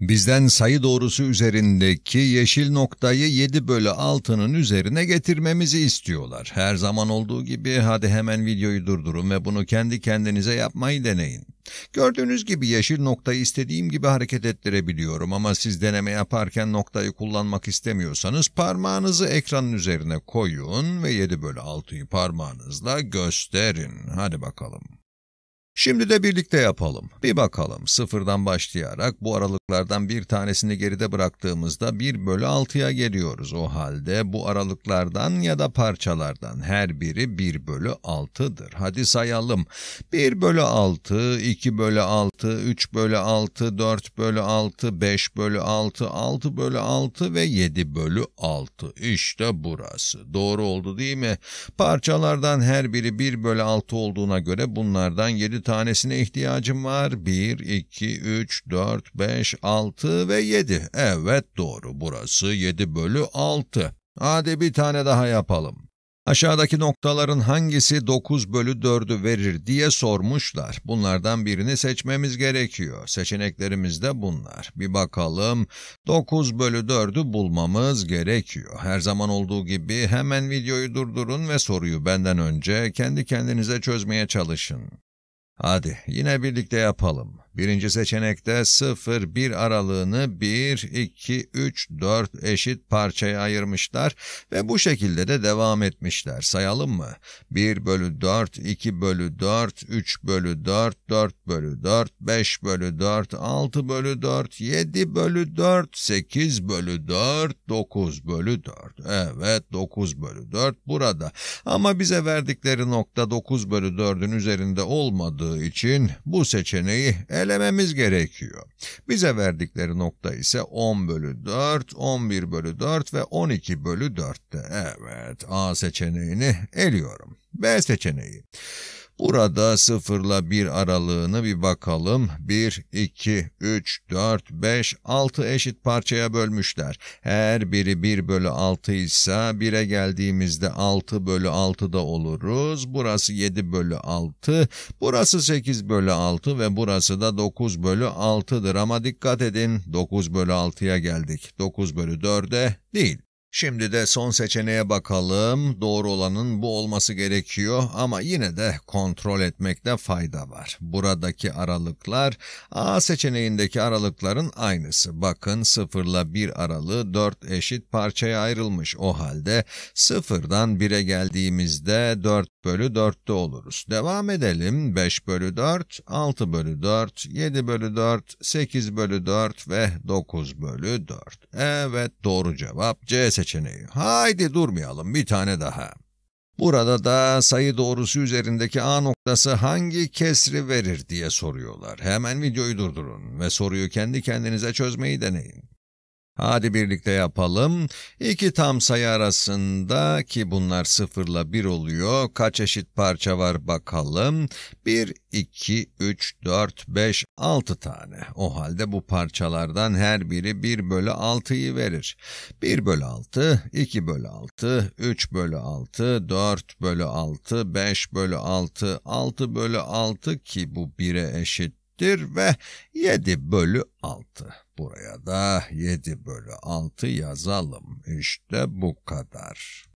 Bizden sayı doğrusu üzerindeki yeşil noktayı 7 bölü 6'nın üzerine getirmemizi istiyorlar. Her zaman olduğu gibi hadi hemen videoyu durdurun ve bunu kendi kendinize yapmayı deneyin. Gördüğünüz gibi yeşil noktayı istediğim gibi hareket ettirebiliyorum ama siz deneme yaparken noktayı kullanmak istemiyorsanız parmağınızı ekranın üzerine koyun ve 7 bölü 6'yı parmağınızla gösterin. Hadi bakalım. Şimdi de birlikte yapalım. Bir bakalım sıfırdan başlayarak bu aralıklardan bir tanesini geride bıraktığımızda 1 bölü 6'ya geliyoruz. O halde bu aralıklardan ya da parçalardan her biri 1 bölü 6'dır. Hadi sayalım. 1 bölü 6, 2 bölü 6, 3 bölü 6, 4 bölü 6, 5 bölü 6, 6 bölü 6 ve 7 bölü 6. İşte burası. Doğru oldu değil mi? Parçalardan her biri 1 bölü 6 olduğuna göre bunlardan 7 tane tanesine ihtiyacım var. 1, 2, 3, 4, 5, 6 ve 7. Evet doğru burası 7 bölü 6. Hadi bir tane daha yapalım. Aşağıdaki noktaların hangisi 9 bölü 4'ü verir diye sormuşlar. Bunlardan birini seçmemiz gerekiyor. Seçeneklerimiz de bunlar. Bir bakalım 9 bölü 4'ü bulmamız gerekiyor. Her zaman olduğu gibi hemen videoyu durdurun ve soruyu benden önce kendi kendinize çözmeye çalışın. Hadi yine birlikte yapalım. Birinci seçenekte 0-1 aralığını 1-2-3-4 eşit parçaya ayırmışlar ve bu şekilde de devam etmişler. Sayalım mı? 1 bölü 4, 2 bölü 4, 3 bölü 4, 4 bölü 4, 5 bölü 4, 6 bölü 4, 7 bölü 4, 8 bölü 4, 9 bölü 4. Evet 9 bölü 4 burada ama bize verdikleri nokta 9 bölü 4'ün üzerinde olmadığı için bu seçeneği ele incelememiz gerekiyor. Bize verdikleri nokta ise 10 bölü 4, 11 bölü 4 ve 12 bölü 4'te. Evet A seçeneğini eliyorum. B seçeneği. Burada sıfırla bir aralığını bir bakalım. 1, 2, 3, 4, 5, 6 eşit parçaya bölmüşler. Her biri 1 bölü 6 ise 1'e geldiğimizde 6 bölü da oluruz. Burası 7 bölü 6, burası 8 bölü 6 ve burası da 9 bölü 6'dır. Ama dikkat edin 9 bölü 6'ya geldik. 9 bölü 4'e değil. Şimdi de son seçeneğe bakalım. Doğru olanın bu olması gerekiyor ama yine de kontrol etmekte fayda var. Buradaki aralıklar A seçeneğindeki aralıkların aynısı. Bakın 0 ile 1 aralığı 4 eşit parçaya ayrılmış. O halde 0'dan 1'e geldiğimizde 4 bölü 4'te oluruz. Devam edelim. 5 bölü 4, 6 bölü 4, 7 bölü 4, 8 bölü 4 ve 9 bölü 4. Evet doğru cevap C seçeneği seçeneği. Haydi durmayalım bir tane daha. Burada da sayı doğrusu üzerindeki A noktası hangi kesri verir diye soruyorlar. Hemen videoyu durdurun ve soruyu kendi kendinize çözmeyi deneyin. Hadi birlikte yapalım. İki tam sayı arasında ki bunlar sıfırla bir oluyor. Kaç eşit parça var bakalım. Bir, iki, üç, dört, beş, altı tane. O halde bu parçalardan her biri bir bölü altıyı verir. Bir bölü altı, iki bölü altı, üç bölü altı, dört bölü altı, beş bölü altı, altı bölü altı ki bu bire eşittir ve yedi bölü altı. Buraya da 7 bölü 6 yazalım. İşte bu kadar.